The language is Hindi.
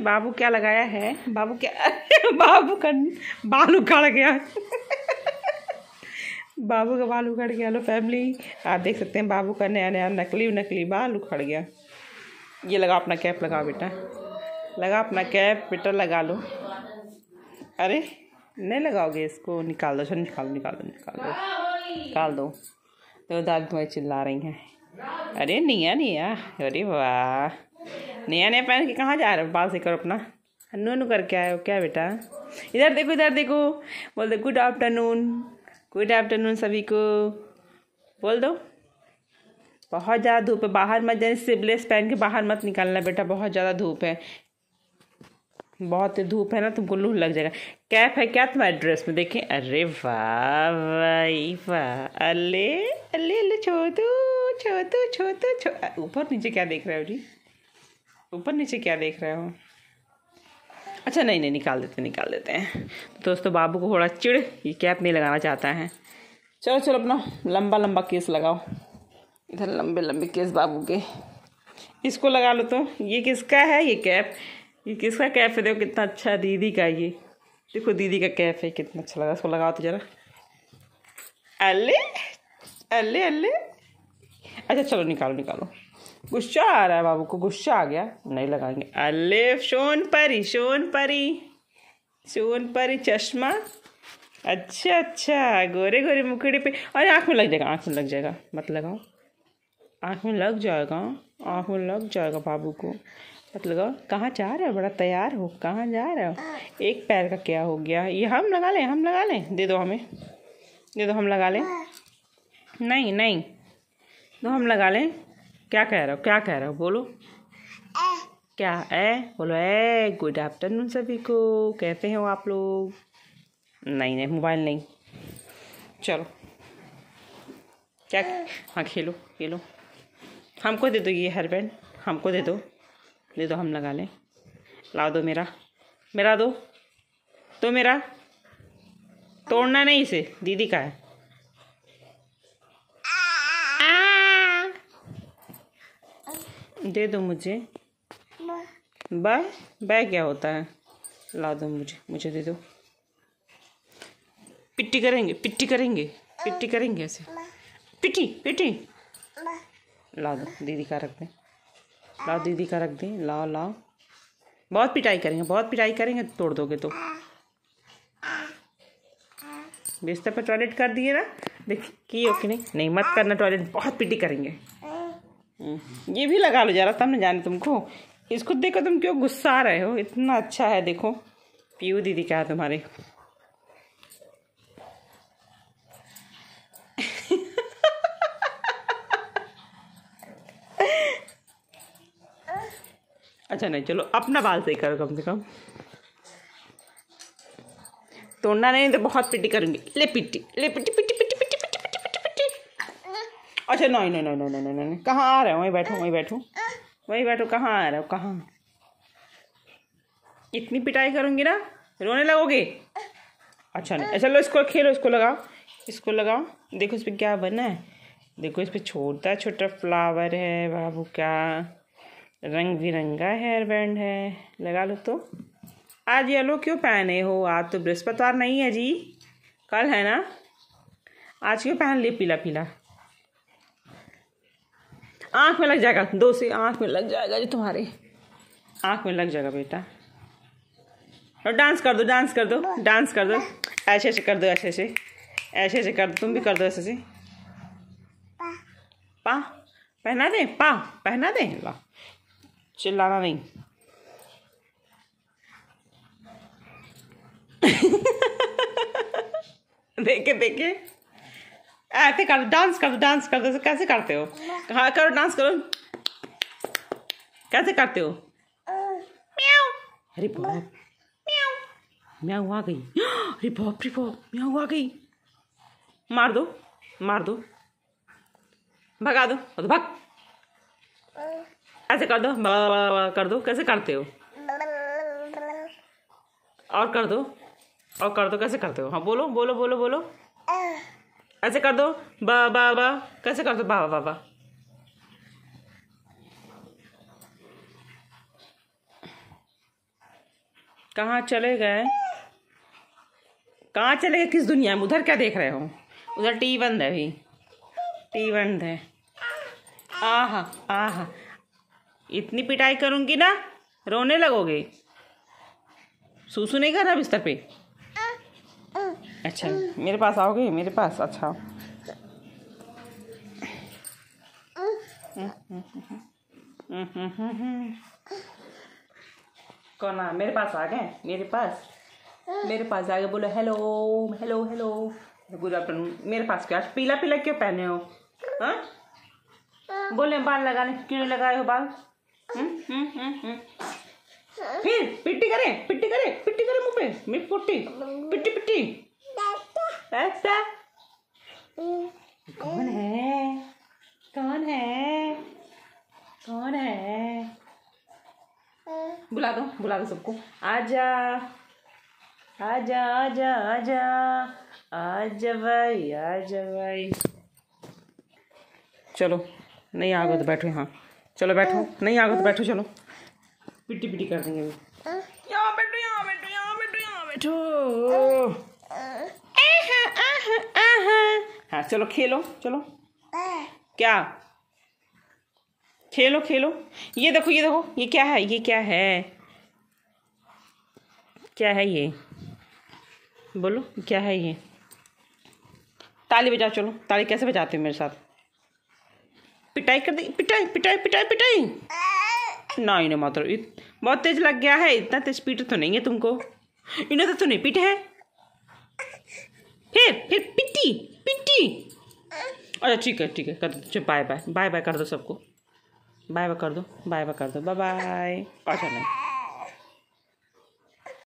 बाबू क्या लगाया है बाबू क्या बाबू का बाल उखाड़ गया बाबू का बाल उखड़ गया लो फैमिली आप देख सकते हैं बाबू का नया नया नकली नकली बाल उखड़ गया ये लगाओ अपना कैप लगाओ बेटा लगा अपना कैप बेटा लगा लो अरे नहीं लगाओगे इसको निकाल दो सर निकाल निकाल दो निकाल दो निकाल दो तो दादी तुम्हारी चिल्ला रही हैं अरे निया निया अरे वाह नया नया पहन के कहाँ जा रहे हो बाल से करो अपना नू नू करके आए हो क्या बेटा इधर देखो इधर देखो बोल दो गुड आफ्टरनून गुड आफ्टरनून सभी को बोल दो बहुत ज़्यादा धूप है बाहर मत जाने सिबलेस पहन के बाहर मत निकालना बेटा बहुत ज़्यादा धूप है बहुत धूप है ना तुमको लू लग जाएगा कैप है क्या तुम्हारे ड्रेस में देखे अरे वाह वाह अले अले अले छोटू छोटू छोटू छो ऊपर नीचे क्या देख रहे हो जी ऊपर नीचे क्या देख रहे हो अच्छा नहीं नहीं निकाल देते निकाल देते हैं तो दोस्तों बाबू को थोड़ा चिड़ ये कैप नहीं लगाना चाहता है चलो चलो अपना लंबा लंबा केस लगाओ इधर लंबे लंबे केस बाबू के इसको लगा लो तो ये किसका है ये कैप ये किसका कैप है देखो कितना अच्छा दीदी का ये देखो दीदी का कैप है कितना अच्छा लगा इसको लगाओ तो जरा अल्ले अल्ले अल्ले अच्छा चलो निकालो निकालो गुस्सा आ रहा है बाबू को गुस्सा आ गया नहीं लगाएंगे अले सोन परी सोन परी सोन परी चश्मा अच्छा अच्छा गोरे गोरे मुखड़े पे अरे आँख में लग जाएगा आँख में लग जाएगा मत लगाओ आँख में लग जाएगा आँख में लग जाएगा बाबू को मत लगाओ कहाँ जा रहे हो बड़ा तैयार हो कहाँ जा रहे हो एक पैर का क्या हो गया ये हम लगा लें हम लगा लें दे दो हमें दे दो हम लगा लें हाँ। नहीं नहीं तो हम लगा लें क्या कह रहे हो क्या कह रहे हो बोलो क्या ए बोलो ए गुड आफ्टरनून सभी को कैसे हो आप लोग नहीं नहीं मोबाइल नहीं चलो क्या हाँ खेलो खेलो हमको दे दो ये हेयर बैंड हमको दे दो दे दो हम लगा लें ला दो मेरा मेरा दो तो मेरा तोड़ना नहीं इसे दीदी का है दे दो मुझे बाय बाय क्या होता है ला दो मुझे मुझे दे दो पिट्टी करेंगे पिट्टी करेंगे पिट्टी करेंगे ऐसे पिट्टी पिट्टी ला दो दीदी का रख दें ला दीदी का रख दें ला ला बहुत पिटाई करेंगे बहुत पिटाई करेंगे तोड़ दोगे तो बिस्तर पर टॉयलेट कर दिए ना देखिए ओके नहीं नहीं मत करना टॉयलेट बहुत पिटी करेंगे ये भी लगा लो जरा न जाने तुमको इसको देखो तुम क्यों गुस्सा आ रहे हो इतना अच्छा है देखो पीयू दीदी क्या है तुम्हारे अच्छा नहीं चलो अपना बाल सही करो कम से कम तोड़ना नहीं तो बहुत पिट्टी करूंगी ले पिट्टी ले पिट्टी से अच्छा, नहीं नहीं नहीं नहीं नहीं नहीं कहाँ आ रहे हो वहीं बैठो वहीं बैठो वहीं बैठो कहाँ आ रहे हो कहाँ इतनी पिटाई करूँगी ना रोने लगोगे अच्छा नहीं चलो इसको खेलो इसको लगाओ इसको लगाओ देखो इस पर क्या बना है देखो इस पर छोटा छोटा फ्लावर है बाबू क्या रंग बिरंगा हेयर बैंड है लगा लो तो आज येलो क्यों पहने हो आज तो बृहस्पतिवार नहीं है जी कल है ना आज क्यों पहन लिए पीला पीला आँख में लग जाएगा दो से आँख में लग जाएगा जी तुम्हारे आँख में लग जाएगा बेटा और डांस कर दो डांस कर दो डांस कर दो ऐसे ऐसे कर दो ऐसे ऐसे ऐसे ऐसे कर दो तुम भी कर दो ऐसे ऐसे पा पहना दे पा पहना दे वाह चिल्लाना नहीं देखे देखे ऐसे कर डांस कर डांस कर दो कैसे करते हो हाँ करो डांस करो कैसे करते हो म्याऊ अरे बाप म्याऊ म्याऊ आ गई अरे बाप रे बाप म्याऊ आ गई मार दो मार दो भगा दो तो भग ऐसे कर दो कर दो कैसे करते हो और कर दो और कर दो कैसे करते हो हाँ बोलो बोलो बोलो बोलो ऐसे कर दो बा बा बा कैसे कर दो बा बा बा कहाँ चले गए कहाँ चले गए किस दुनिया में उधर क्या देख रहे हो उधर टी बंद है अभी टी बंद है आहा आहा इतनी पिटाई करूँगी ना रोने लगोगे सूसू नहीं रहा बिस्तर पे अच्छा मेरे पास आओगे मेरे पास अच्छा कौन आ मेरे पास आ गए मेरे पास मेरे पास आगे बोलो hello hello hello good afternoon मेरे पास क्या पीला पीला क्यों पहने हो हाँ बोले बाल लगाने क्यों लगाए हो बाल हम्म, हम्म, हम्म, फिर पिट्टी करे पिट्टी करे पिट्टी करे मुंह पे मेरी पुट्टी पिट्टी पिट्टी पापा कौन है कौन है कौन है बुला दो बुला दो सबको आजा आजा आजा आजा आजा भाई आजा भाई चलो नहीं आ गए तो बैठो यहाँ चलो बैठो नहीं आ गए तो बैठो चलो पिटी पिटी कर देंगे अभी यहाँ बैठो यहाँ बैठो यहाँ बैठो यहाँ बैठो हाँ चलो खेलो चलो हाँ। क्या खेलो खेलो ये देखो ये देखो ये क्या है ये क्या है क्या है ये बोलो क्या है ये ताली बजाओ चलो ताली कैसे बजाते हो मेरे साथ पिटाई कर दी पिटाई पिटाई पिटाई पिटाई ना इन्हें मात्र बहुत तेज लग गया है इतना तेज पीट तो नहीं है तुमको इन्हें तो तूने पीटे है फिर फिर पिटी पिंटी अच्छा ठीक है ठीक है कर दो बाय बाय बाय बाय कर दो सबको बाय बाय कर दो बाय बाय कर दो बाय बाय अच्छा नहीं